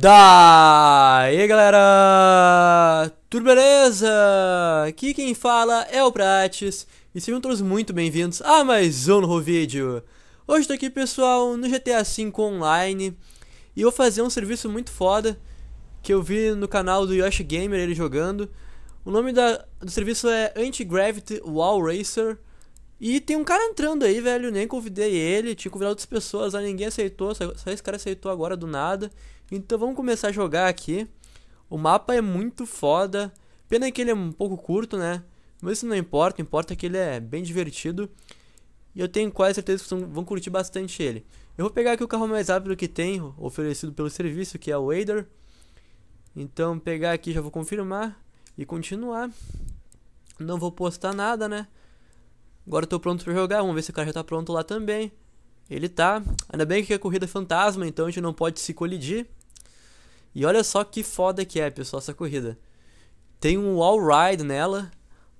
Daí galera, tudo beleza? Aqui quem fala é o Prates e sejam todos muito bem-vindos a mais um novo vídeo. Hoje estou aqui pessoal no GTA V Online e vou fazer um serviço muito foda que eu vi no canal do Yoshi Gamer ele jogando. O nome da, do serviço é Anti-Gravity Wall Racer e tem um cara entrando aí, velho, nem convidei ele, tinha convidado outras pessoas, lá ninguém aceitou, só esse cara aceitou agora do nada. Então vamos começar a jogar aqui. O mapa é muito foda. Pena que ele é um pouco curto, né? Mas isso não importa, importa é que ele é bem divertido. E eu tenho quase certeza que vocês vão curtir bastante ele. Eu vou pegar aqui o carro mais rápido que tem, oferecido pelo serviço, que é o Wader. Então pegar aqui, já vou confirmar e continuar. Não vou postar nada, né? Agora estou pronto para jogar, vamos ver se o carro já está pronto lá também. Ele tá. Ainda bem que a corrida é fantasma, então a gente não pode se colidir. E olha só que foda que é, pessoal, essa corrida. Tem um all ride nela.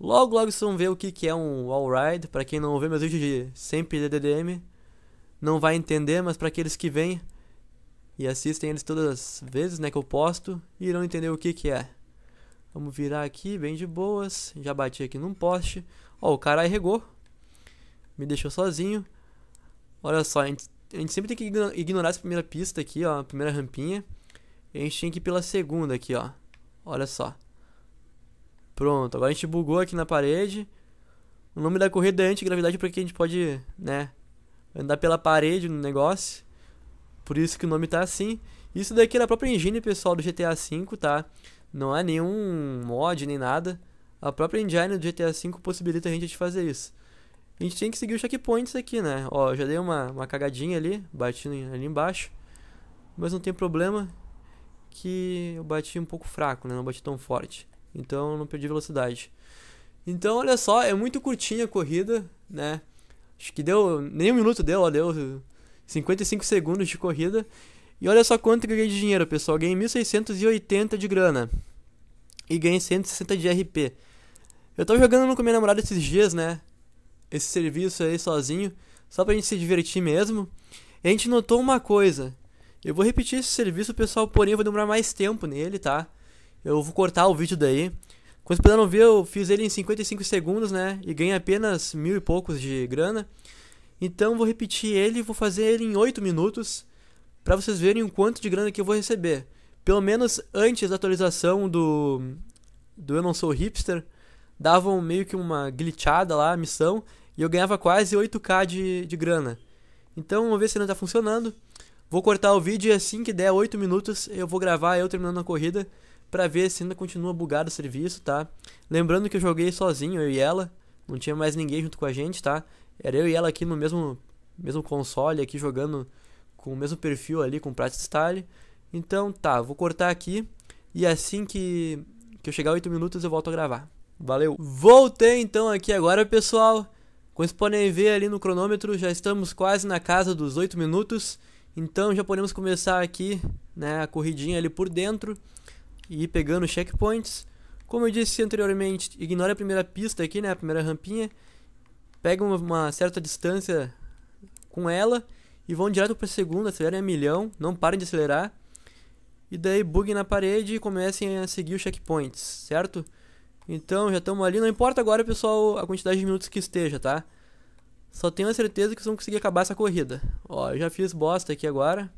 Logo, logo vocês vão ver o que, que é um all ride. Para quem não vê meus vídeos de sempre DDM, não vai entender, mas para aqueles que vêm e assistem eles todas as vezes né, que eu posto, irão entender o que, que é. Vamos virar aqui, bem de boas. Já bati aqui num poste. Ó, o cara regou. Me deixou sozinho. Olha só, a gente, a gente sempre tem que ignorar essa primeira pista aqui, ó, a primeira rampinha a gente tinha que ir pela segunda aqui, ó. Olha só. Pronto, agora a gente bugou aqui na parede. O nome da corrida é antigravidade porque a gente pode, né, andar pela parede no negócio. Por isso que o nome tá assim. Isso daqui é da própria engine, pessoal, do GTA V, tá? Não é nenhum mod nem nada. A própria engine do GTA V possibilita a gente de fazer isso. A gente tem que seguir os checkpoints aqui, né? Ó, já dei uma, uma cagadinha ali, batendo ali embaixo. Mas não tem problema, que eu bati um pouco fraco, né? Não bati tão forte. Então eu não perdi velocidade. Então, olha só, é muito curtinha a corrida, né? Acho que deu. Nem um minuto deu, ó, deu 55 segundos de corrida. E olha só quanto eu ganhei de dinheiro, pessoal. ganhei 1.680 de grana. E ganhei 160 de RP. Eu tô jogando com minha namorada esses dias, né? Esse serviço aí sozinho. Só pra gente se divertir mesmo. E a gente notou uma coisa. Eu vou repetir esse serviço, pessoal, porém eu vou demorar mais tempo nele, tá? Eu vou cortar o vídeo daí. Quando puderam ver, eu fiz ele em 55 segundos, né? E ganhei apenas mil e poucos de grana. Então vou repetir ele, e vou fazer ele em 8 minutos, para vocês verem o quanto de grana que eu vou receber. Pelo menos antes da atualização do, do Eu Não Sou Hipster, davam meio que uma glitchada lá, a missão, e eu ganhava quase 8k de, de grana. Então vamos ver se ainda está funcionando. Vou cortar o vídeo e assim que der 8 minutos eu vou gravar eu terminando a corrida para ver se ainda continua bugado o serviço, tá? Lembrando que eu joguei sozinho, eu e ela, não tinha mais ninguém junto com a gente, tá? Era eu e ela aqui no mesmo, mesmo console, aqui jogando com o mesmo perfil ali, com Practice Style. Então tá, vou cortar aqui e assim que, que eu chegar a 8 minutos eu volto a gravar. Valeu! Voltei então aqui agora, pessoal. Como vocês podem ver ali no cronômetro, já estamos quase na casa dos 8 minutos. Então já podemos começar aqui né, a corridinha ali por dentro e ir pegando checkpoints. Como eu disse anteriormente, ignora a primeira pista aqui, né, a primeira rampinha. Pega uma, uma certa distância com ela e vão direto para a segunda, acelerem a milhão, não parem de acelerar. E daí buguem na parede e comecem a seguir os checkpoints, certo? Então já estamos ali, não importa agora pessoal a quantidade de minutos que esteja, tá? Só tenho a certeza que vocês vão conseguir acabar essa corrida. Ó, eu já fiz bosta aqui agora.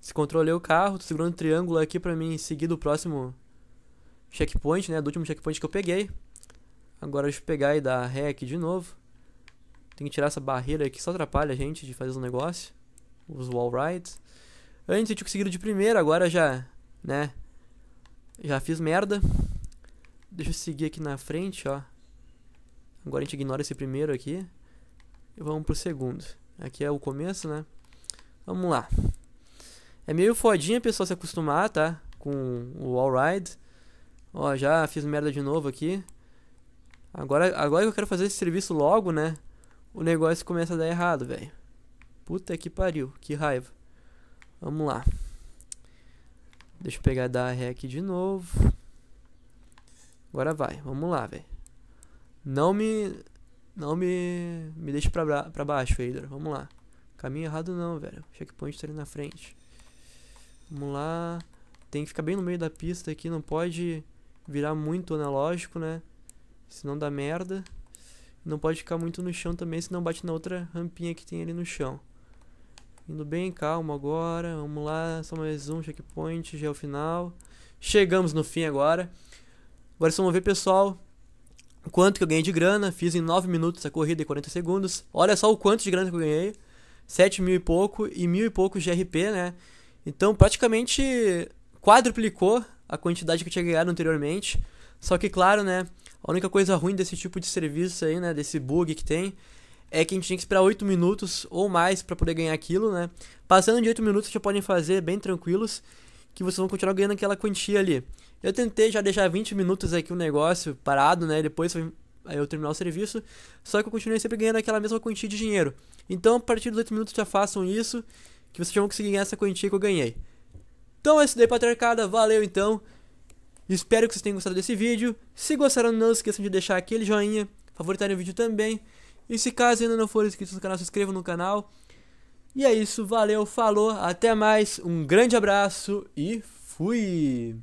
Descontrolei o carro, tô segurando o triângulo aqui pra mim seguir do próximo checkpoint, né? Do último checkpoint que eu peguei. Agora deixa eu pegar e dar ré aqui de novo. Tem que tirar essa barreira aqui, só atrapalha a gente de fazer um negócio. Os wall rides. Antes eu tinha conseguido de primeira, agora já, né? Já fiz merda. Deixa eu seguir aqui na frente, ó. Agora a gente ignora esse primeiro aqui e vamos pro segundo. Aqui é o começo, né? Vamos lá. É meio fodinha a pessoa se acostumar, tá? Com o ride Ó, já fiz merda de novo aqui. Agora, agora que eu quero fazer esse serviço logo, né? O negócio começa a dar errado, velho. Puta que pariu, que raiva. Vamos lá. Deixa eu pegar da aqui de novo. Agora vai, vamos lá, velho. Não me não me, me deixe pra, pra baixo, Vader. Vamos lá. Caminho errado não, velho. Checkpoint tá ali na frente. Vamos lá. Tem que ficar bem no meio da pista aqui. Não pode virar muito analógico, né? Senão dá merda. Não pode ficar muito no chão também, senão bate na outra rampinha que tem ali no chão. Indo bem, calmo agora. Vamos lá, só mais um checkpoint, já é o final. Chegamos no fim agora. Agora vocês vão ver, pessoal, quanto que eu ganhei de grana, fiz em 9 minutos a corrida e 40 segundos. Olha só o quanto de grana que eu ganhei. 7 mil e pouco e mil e pouco de RP, né? Então praticamente quadruplicou a quantidade que eu tinha ganhado anteriormente. Só que claro, né? A única coisa ruim desse tipo de serviço aí, né? Desse bug que tem, é que a gente tinha que esperar 8 minutos ou mais para poder ganhar aquilo, né? Passando de 8 minutos já podem fazer bem tranquilos que vocês vão continuar ganhando aquela quantia ali. Eu tentei já deixar 20 minutos aqui o um negócio parado, né? Depois eu terminar o serviço, só que eu continuei sempre ganhando aquela mesma quantia de dinheiro. Então, a partir dos 8 minutos já façam isso, que vocês vão conseguir ganhar essa quantia que eu ganhei. Então é isso daí, patriarcada. Valeu então. Espero que vocês tenham gostado desse vídeo. Se gostaram, não esqueçam de deixar aquele joinha, favoritar o vídeo também. E se caso ainda não for inscrito no canal, se inscrevam no canal. E é isso, valeu, falou, até mais, um grande abraço e fui!